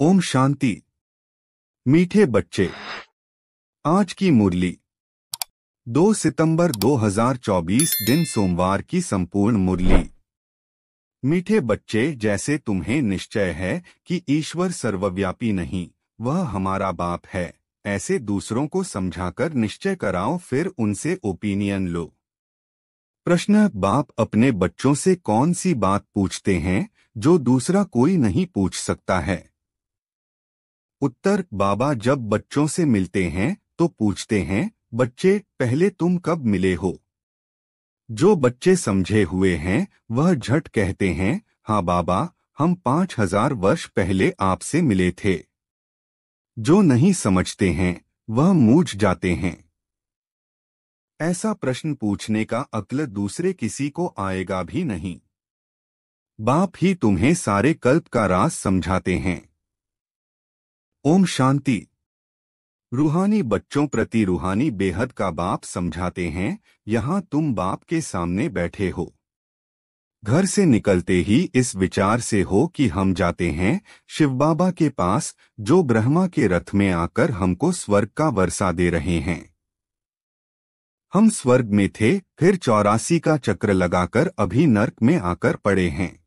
ओम शांति मीठे बच्चे आज की मुरली 2 सितंबर 2024 दिन सोमवार की संपूर्ण मुरली मीठे बच्चे जैसे तुम्हें निश्चय है कि ईश्वर सर्वव्यापी नहीं वह हमारा बाप है ऐसे दूसरों को समझाकर निश्चय कराओ फिर उनसे ओपिनियन लो प्रश्न बाप अपने बच्चों से कौन सी बात पूछते हैं जो दूसरा कोई नहीं पूछ सकता है उत्तर बाबा जब बच्चों से मिलते हैं तो पूछते हैं बच्चे पहले तुम कब मिले हो जो बच्चे समझे हुए हैं वह झट कहते हैं हाँ बाबा हम पांच हजार वर्ष पहले आपसे मिले थे जो नहीं समझते हैं वह मूझ जाते हैं ऐसा प्रश्न पूछने का अक्ल दूसरे किसी को आएगा भी नहीं बाप ही तुम्हें सारे कल्प का राज समझाते हैं ओम शांति रूहानी बच्चों प्रति रूहानी बेहद का बाप समझाते हैं यहां तुम बाप के सामने बैठे हो घर से निकलते ही इस विचार से हो कि हम जाते हैं शिव बाबा के पास जो ब्रह्मा के रथ में आकर हमको स्वर्ग का वर्षा दे रहे हैं हम स्वर्ग में थे फिर चौरासी का चक्र लगाकर अभी नर्क में आकर पड़े हैं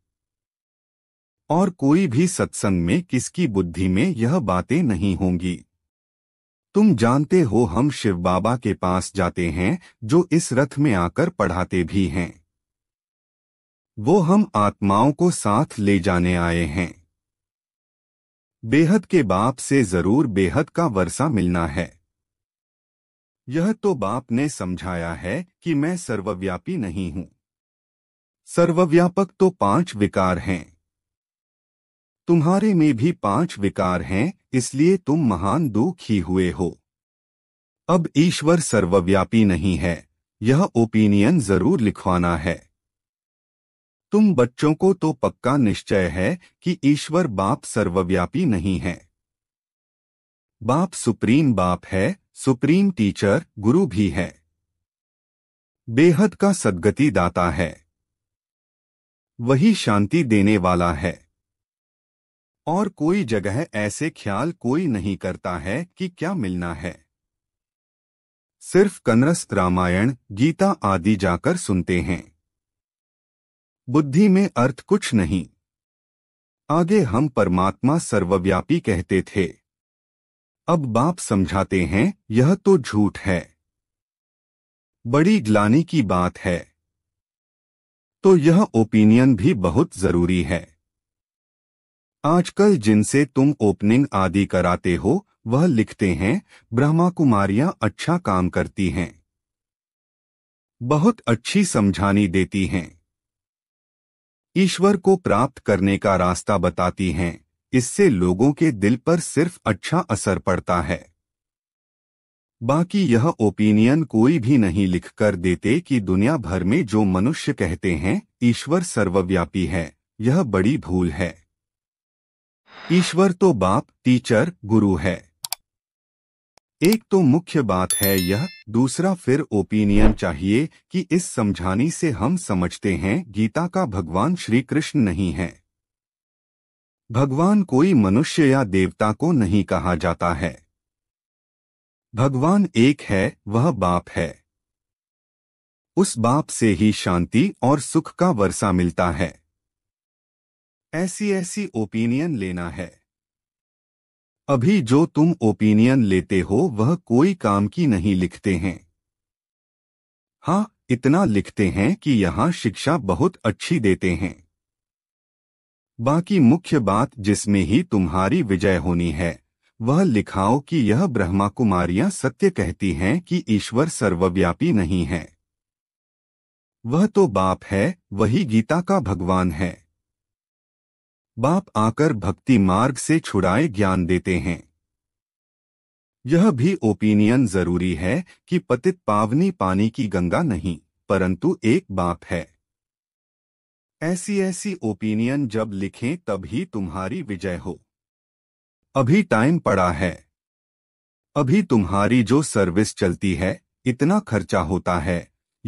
और कोई भी सत्संग में किसकी बुद्धि में यह बातें नहीं होंगी तुम जानते हो हम शिव बाबा के पास जाते हैं जो इस रथ में आकर पढ़ाते भी हैं वो हम आत्माओं को साथ ले जाने आए हैं बेहद के बाप से जरूर बेहद का वर्षा मिलना है यह तो बाप ने समझाया है कि मैं सर्वव्यापी नहीं हूं सर्वव्यापक तो पांच विकार हैं तुम्हारे में भी पांच विकार हैं इसलिए तुम महान दुखी हुए हो अब ईश्वर सर्वव्यापी नहीं है यह ओपिनियन जरूर लिखवाना है तुम बच्चों को तो पक्का निश्चय है कि ईश्वर बाप सर्वव्यापी नहीं है बाप सुप्रीम बाप है सुप्रीम टीचर गुरु भी है बेहद का सदगति दाता है वही शांति देने वाला है और कोई जगह ऐसे ख्याल कोई नहीं करता है कि क्या मिलना है सिर्फ कनरस रामायण गीता आदि जाकर सुनते हैं बुद्धि में अर्थ कुछ नहीं आगे हम परमात्मा सर्वव्यापी कहते थे अब बाप समझाते हैं यह तो झूठ है बड़ी ग्लानी की बात है तो यह ओपिनियन भी बहुत जरूरी है आजकल जिनसे तुम ओपनिंग आदि कराते हो वह लिखते हैं ब्रह्मा कुमारियां अच्छा काम करती हैं बहुत अच्छी समझानी देती हैं ईश्वर को प्राप्त करने का रास्ता बताती हैं इससे लोगों के दिल पर सिर्फ अच्छा असर पड़ता है बाकी यह ओपिनियन कोई भी नहीं लिखकर देते कि दुनिया भर में जो मनुष्य कहते हैं ईश्वर सर्वव्यापी है यह बड़ी भूल है ईश्वर तो बाप टीचर गुरु है एक तो मुख्य बात है यह दूसरा फिर ओपिनियन चाहिए कि इस समझाने से हम समझते हैं गीता का भगवान श्री कृष्ण नहीं है भगवान कोई मनुष्य या देवता को नहीं कहा जाता है भगवान एक है वह बाप है उस बाप से ही शांति और सुख का वर्षा मिलता है ऐसी ऐसी ओपिनियन लेना है अभी जो तुम ओपिनियन लेते हो वह कोई काम की नहीं लिखते हैं हाँ इतना लिखते हैं कि यहाँ शिक्षा बहुत अच्छी देते हैं बाकी मुख्य बात जिसमें ही तुम्हारी विजय होनी है वह लिखाओ कि यह ब्रह्मा कुमारियां सत्य कहती हैं कि ईश्वर सर्वव्यापी नहीं है वह तो बाप है वही गीता का भगवान है बाप आकर भक्ति मार्ग से छुड़ाए ज्ञान देते हैं यह भी ओपिनियन जरूरी है कि पतित पावनी पानी की गंगा नहीं परंतु एक बाप है ऐसी ऐसी ओपिनियन जब लिखें तब ही तुम्हारी विजय हो अभी टाइम पड़ा है अभी तुम्हारी जो सर्विस चलती है इतना खर्चा होता है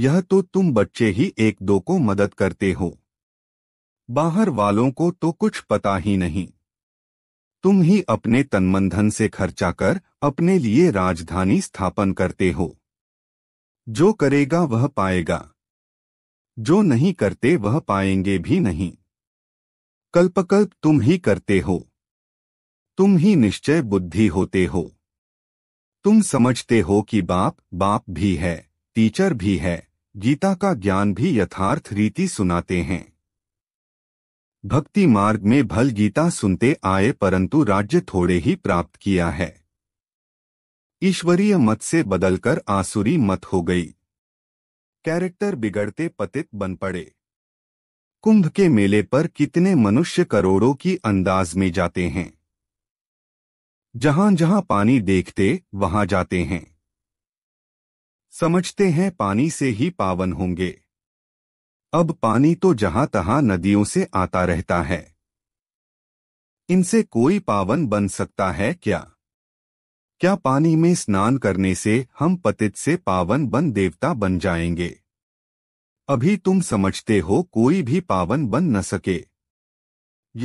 यह तो तुम बच्चे ही एक दो को मदद करते हो बाहर वालों को तो कुछ पता ही नहीं तुम ही अपने तनमंधन से खर्चा कर अपने लिए राजधानी स्थापन करते हो जो करेगा वह पाएगा जो नहीं करते वह पाएंगे भी नहीं कल्पकल्प तुम ही करते हो तुम ही निश्चय बुद्धि होते हो तुम समझते हो कि बाप बाप भी है टीचर भी है गीता का ज्ञान भी यथार्थ रीति सुनाते हैं भक्ति मार्ग में भल गीता सुनते आए परंतु राज्य थोड़े ही प्राप्त किया है ईश्वरीय मत से बदलकर आसुरी मत हो गई कैरेक्टर बिगड़ते पतित बन पड़े कुंभ के मेले पर कितने मनुष्य करोड़ों की अंदाज में जाते हैं जहां जहां पानी देखते वहां जाते हैं समझते हैं पानी से ही पावन होंगे अब पानी तो जहां तहां नदियों से आता रहता है इनसे कोई पावन बन सकता है क्या क्या पानी में स्नान करने से हम पतित से पावन बन देवता बन जाएंगे अभी तुम समझते हो कोई भी पावन बन न सके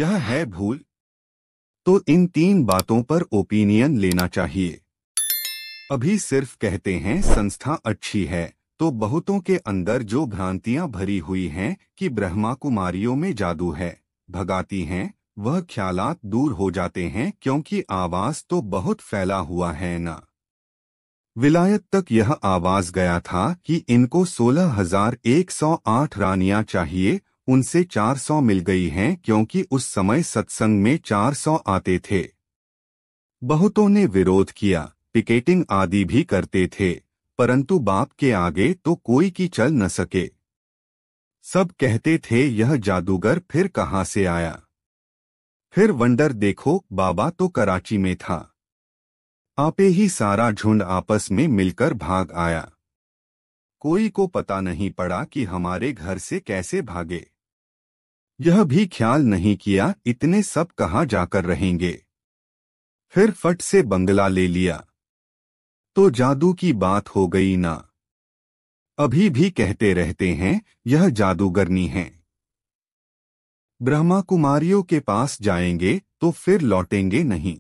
यह है भूल तो इन तीन बातों पर ओपिनियन लेना चाहिए अभी सिर्फ कहते हैं संस्था अच्छी है तो बहुतों के अंदर जो भ्रांतियां भरी हुई हैं कि ब्रह्मा कुमारियों में जादू है भगाती हैं वह ख्यालात दूर हो जाते हैं क्योंकि आवाज तो बहुत फैला हुआ है ना विलायत तक यह आवाज गया था कि इनको 16,108 रानियां चाहिए उनसे 400 मिल गई हैं क्योंकि उस समय सत्संग में 400 आते थे बहुतों ने विरोध किया पिकेटिंग आदि भी करते थे परंतु बाप के आगे तो कोई की चल न सके सब कहते थे यह जादूगर फिर कहाँ से आया फिर वंडर देखो बाबा तो कराची में था आपे ही सारा झुंड आपस में मिलकर भाग आया कोई को पता नहीं पड़ा कि हमारे घर से कैसे भागे यह भी ख्याल नहीं किया इतने सब कहां जाकर रहेंगे फिर फट से बंगला ले लिया तो जादू की बात हो गई ना अभी भी कहते रहते हैं यह जादूगरनी है ब्रह्मा कुमारियों के पास जाएंगे तो फिर लौटेंगे नहीं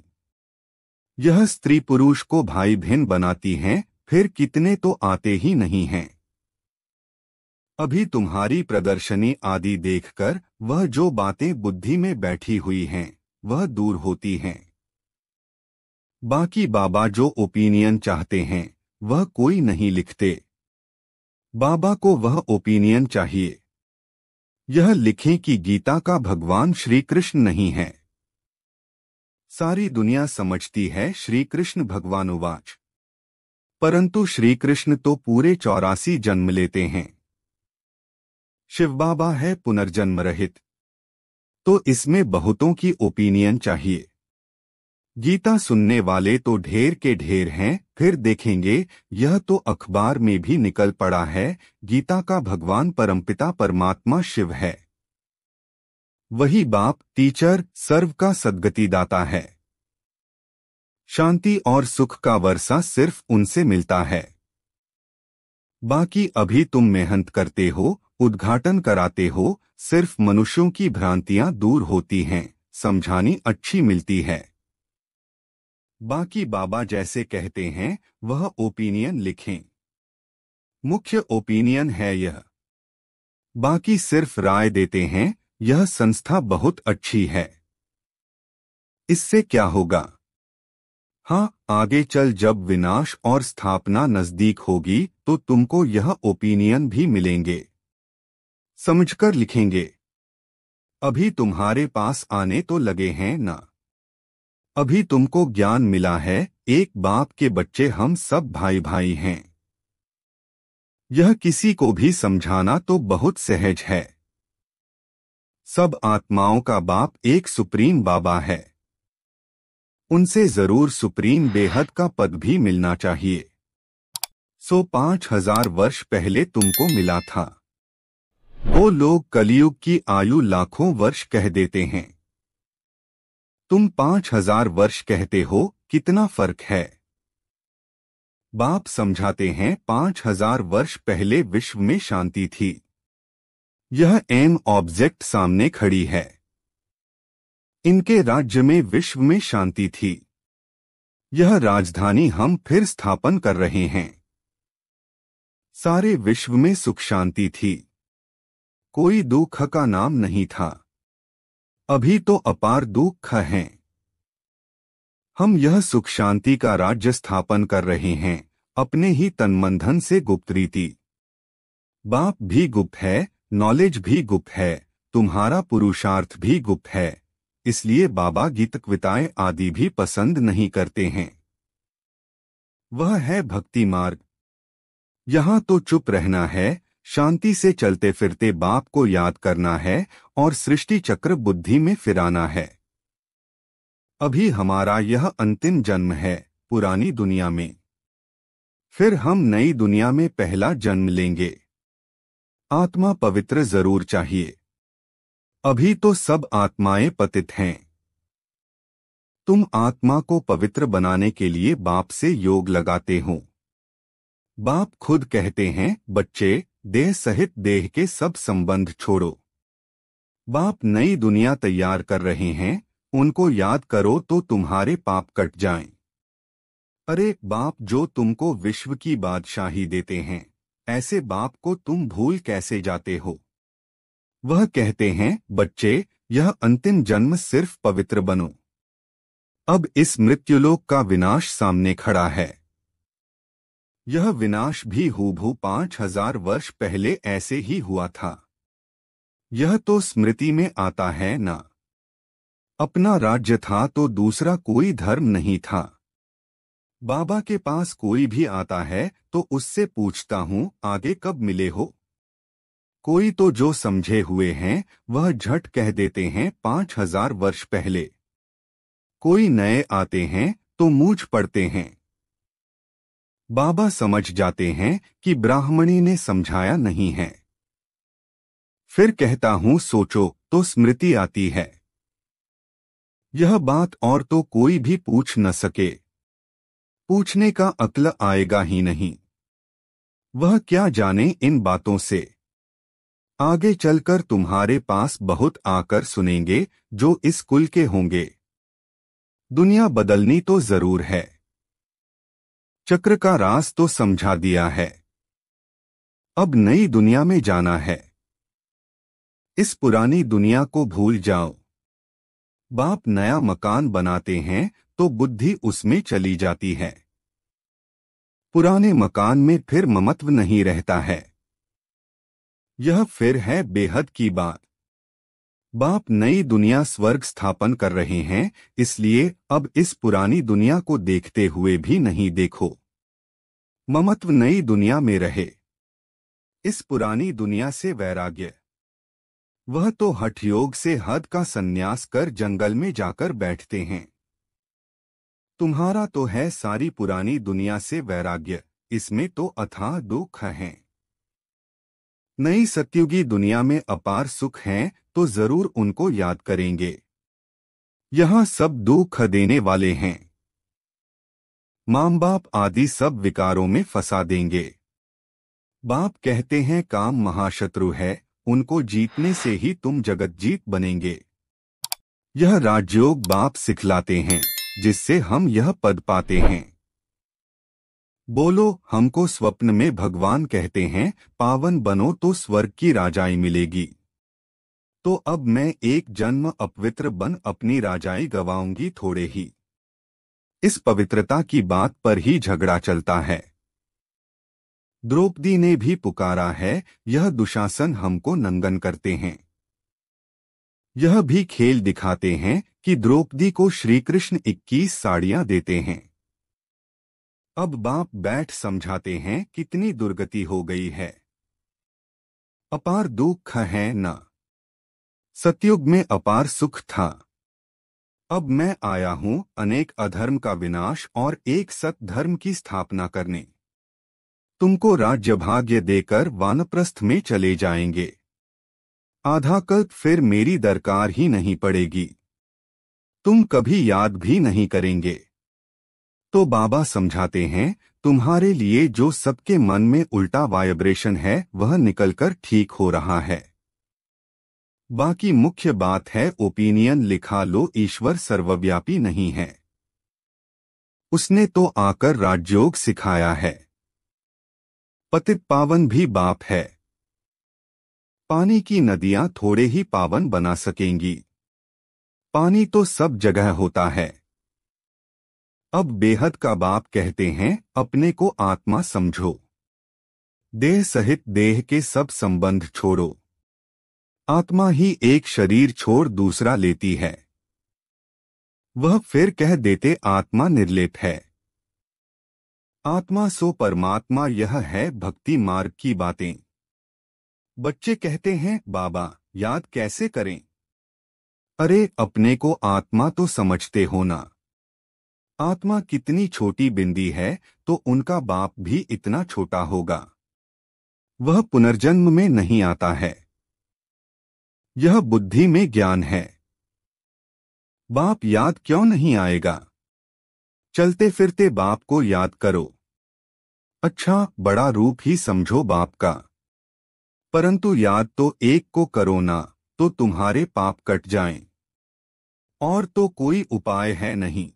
यह स्त्री पुरुष को भाई बहन बनाती हैं फिर कितने तो आते ही नहीं हैं अभी तुम्हारी प्रदर्शनी आदि देखकर वह जो बातें बुद्धि में बैठी हुई हैं वह दूर होती हैं बाकी बाबा जो ओपिनियन चाहते हैं वह कोई नहीं लिखते बाबा को वह ओपिनियन चाहिए यह लिखें कि गीता का भगवान श्री कृष्ण नहीं है सारी दुनिया समझती है श्री कृष्ण भगवानुवाच परंतु श्री कृष्ण तो पूरे चौरासी जन्म लेते हैं शिव बाबा है पुनर्जन्म रहित तो इसमें बहुतों की ओपिनियन चाहिए गीता सुनने वाले तो ढेर के ढेर हैं फिर देखेंगे यह तो अखबार में भी निकल पड़ा है गीता का भगवान परमपिता परमात्मा शिव है वही बाप टीचर सर्व का सदगतिदाता है शांति और सुख का वर्षा सिर्फ उनसे मिलता है बाकी अभी तुम मेहनत करते हो उद्घाटन कराते हो सिर्फ मनुष्यों की भ्रांतियां दूर होती हैं समझानी अच्छी मिलती है बाकी बाबा जैसे कहते हैं वह ओपिनियन लिखें मुख्य ओपिनियन है यह बाकी सिर्फ राय देते हैं यह संस्था बहुत अच्छी है इससे क्या होगा हाँ आगे चल जब विनाश और स्थापना नजदीक होगी तो तुमको यह ओपिनियन भी मिलेंगे समझकर लिखेंगे अभी तुम्हारे पास आने तो लगे हैं ना अभी तुमको ज्ञान मिला है एक बाप के बच्चे हम सब भाई भाई हैं यह किसी को भी समझाना तो बहुत सहज है सब आत्माओं का बाप एक सुप्रीम बाबा है उनसे जरूर सुप्रीम बेहद का पद भी मिलना चाहिए सो पांच हजार वर्ष पहले तुमको मिला था वो लोग कलयुग की आयु लाखों वर्ष कह देते हैं तुम पांच हजार वर्ष कहते हो कितना फर्क है बाप समझाते हैं पांच हजार वर्ष पहले विश्व में शांति थी यह एम ऑब्जेक्ट सामने खड़ी है इनके राज्य में विश्व में शांति थी यह राजधानी हम फिर स्थापन कर रहे हैं सारे विश्व में सुख शांति थी कोई दुख का नाम नहीं था अभी तो अपार दुख है हम यह सुख शांति का राज्य स्थापन कर रहे हैं अपने ही तनमंधन से गुप्त रीति बाप भी गुप्त है नॉलेज भी गुप्त है तुम्हारा पुरुषार्थ भी गुप्त है इसलिए बाबा गीत कविताएं आदि भी पसंद नहीं करते हैं वह है भक्ति मार्ग यहां तो चुप रहना है शांति से चलते फिरते बाप को याद करना है और सृष्टि चक्र बुद्धि में फिराना है अभी हमारा यह अंतिम जन्म है पुरानी दुनिया में फिर हम नई दुनिया में पहला जन्म लेंगे आत्मा पवित्र जरूर चाहिए अभी तो सब आत्माएं पतित हैं तुम आत्मा को पवित्र बनाने के लिए बाप से योग लगाते हो बाप खुद कहते हैं बच्चे देह सहित देह के सब संबंध छोड़ो बाप नई दुनिया तैयार कर रहे हैं उनको याद करो तो तुम्हारे पाप कट जाएं। अरे बाप जो तुमको विश्व की बादशाही देते हैं ऐसे बाप को तुम भूल कैसे जाते हो वह कहते हैं बच्चे यह अंतिम जन्म सिर्फ पवित्र बनो अब इस मृत्युलोक का विनाश सामने खड़ा है यह विनाश भी हूभू पांच हजार वर्ष पहले ऐसे ही हुआ था यह तो स्मृति में आता है ना अपना राज्य था तो दूसरा कोई धर्म नहीं था बाबा के पास कोई भी आता है तो उससे पूछता हूँ आगे कब मिले हो कोई तो जो समझे हुए हैं वह झट कह देते हैं पांच हजार वर्ष पहले कोई नए आते हैं तो मूझ पड़ते हैं बाबा समझ जाते हैं कि ब्राह्मणी ने समझाया नहीं है फिर कहता हूं सोचो तो स्मृति आती है यह बात और तो कोई भी पूछ न सके पूछने का अक्ल आएगा ही नहीं वह क्या जाने इन बातों से आगे चलकर तुम्हारे पास बहुत आकर सुनेंगे जो इस कुल के होंगे दुनिया बदलनी तो जरूर है चक्र का रास तो समझा दिया है अब नई दुनिया में जाना है इस पुरानी दुनिया को भूल जाओ बाप नया मकान बनाते हैं तो बुद्धि उसमें चली जाती है पुराने मकान में फिर ममत्व नहीं रहता है यह फिर है बेहद की बात बाप नई दुनिया स्वर्ग स्थापन कर रहे हैं इसलिए अब इस पुरानी दुनिया को देखते हुए भी नहीं देखो ममत्व नई दुनिया में रहे इस पुरानी दुनिया से वैराग्य वह तो हठयोग से हद का संन्यास कर जंगल में जाकर बैठते हैं तुम्हारा तो है सारी पुरानी दुनिया से वैराग्य इसमें तो अथाह दुख है नई सत्युगी दुनिया में अपार सुख हैं तो जरूर उनको याद करेंगे यहां सब दुख देने वाले हैं माम बाप आदि सब विकारों में फंसा देंगे बाप कहते हैं काम महाशत्रु है उनको जीतने से ही तुम जगत जीत बनेंगे यह राजयोग बाप सिखलाते हैं जिससे हम यह पद पाते हैं बोलो हमको स्वप्न में भगवान कहते हैं पावन बनो तो स्वर्ग की राजाई मिलेगी तो अब मैं एक जन्म अपवित्र बन अपनी राजाई गवाऊंगी थोड़े ही इस पवित्रता की बात पर ही झगड़ा चलता है द्रौपदी ने भी पुकारा है यह दुशासन हमको नंगन करते हैं यह भी खेल दिखाते हैं कि द्रौपदी को श्रीकृष्ण 21 साड़ियां देते हैं अब बाप बैठ समझाते हैं कितनी दुर्गति हो गई है अपार दुख है न सतयुग में अपार सुख था अब मैं आया हूं अनेक अधर्म का विनाश और एक सत धर्म की स्थापना करने तुमको राज्य भाग्य देकर वानप्रस्थ में चले जाएंगे आधा कल्प फिर मेरी दरकार ही नहीं पड़ेगी तुम कभी याद भी नहीं करेंगे तो बाबा समझाते हैं तुम्हारे लिए जो सबके मन में उल्टा वाइब्रेशन है वह निकलकर ठीक हो रहा है बाकी मुख्य बात है ओपिनियन लिखा लो ईश्वर सर्वव्यापी नहीं है उसने तो आकर राजयोग सिखाया है पतित पावन भी बाप है पानी की नदियां थोड़े ही पावन बना सकेंगी पानी तो सब जगह होता है अब बेहद का बाप कहते हैं अपने को आत्मा समझो देह सहित देह के सब संबंध छोड़ो आत्मा ही एक शरीर छोड़ दूसरा लेती है वह फिर कह देते आत्मा निर्लेप है आत्मा सो परमात्मा यह है भक्ति मार्ग की बातें बच्चे कहते हैं बाबा याद कैसे करें अरे अपने को आत्मा तो समझते हो ना आत्मा कितनी छोटी बिंदी है तो उनका बाप भी इतना छोटा होगा वह पुनर्जन्म में नहीं आता है यह बुद्धि में ज्ञान है बाप याद क्यों नहीं आएगा चलते फिरते बाप को याद करो अच्छा बड़ा रूप ही समझो बाप का परंतु याद तो एक को करो ना तो तुम्हारे पाप कट जाएं। और तो कोई उपाय है नहीं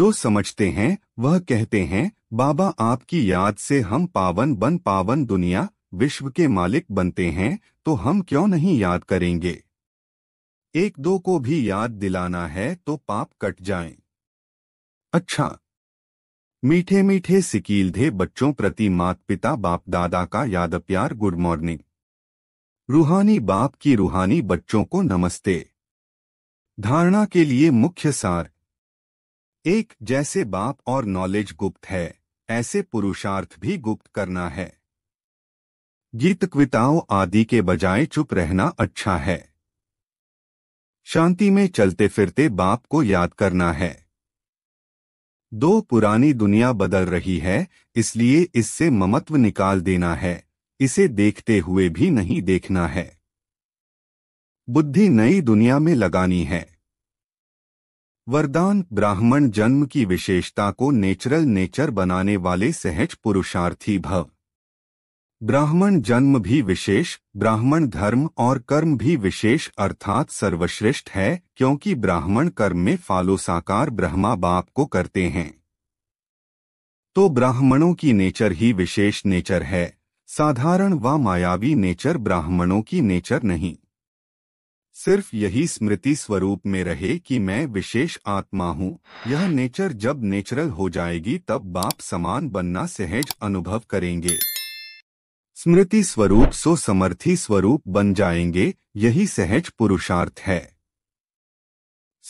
जो समझते हैं वह कहते हैं बाबा आपकी याद से हम पावन बन पावन दुनिया विश्व के मालिक बनते हैं तो हम क्यों नहीं याद करेंगे एक दो को भी याद दिलाना है तो पाप कट जाएं। अच्छा मीठे मीठे सिकीलधे बच्चों प्रति मात पिता बाप दादा का याद प्यार गुड मॉर्निंग रूहानी बाप की रूहानी बच्चों को नमस्ते धारणा के लिए मुख्य सार एक जैसे बाप और नॉलेज गुप्त है ऐसे पुरुषार्थ भी गुप्त करना है गीत कविताओं आदि के बजाय चुप रहना अच्छा है शांति में चलते फिरते बाप को याद करना है दो पुरानी दुनिया बदल रही है इसलिए इससे ममत्व निकाल देना है इसे देखते हुए भी नहीं देखना है बुद्धि नई दुनिया में लगानी है वरदान ब्राह्मण जन्म की विशेषता को नेचुरल नेचर बनाने वाले सहज पुरुषार्थी भव ब्राह्मण जन्म भी विशेष ब्राह्मण धर्म और कर्म भी विशेष अर्थात सर्वश्रेष्ठ है क्योंकि ब्राह्मण कर्म में फालो साकार ब्रह्मा बाप को करते हैं तो ब्राह्मणों की नेचर ही विशेष नेचर है साधारण व मायावी नेचर ब्राह्मणों की नेचर नहीं सिर्फ यही स्मृति स्वरूप में रहे कि मैं विशेष आत्मा हूँ यह नेचर जब नेचुरल हो जाएगी तब बाप समान बनना सहज अनुभव करेंगे स्मृति स्वरूप सो समर्थी स्वरूप बन जाएंगे यही सहज पुरुषार्थ है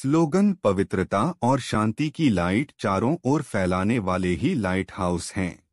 स्लोगन पवित्रता और शांति की लाइट चारों ओर फैलाने वाले ही लाइट हाउस हैं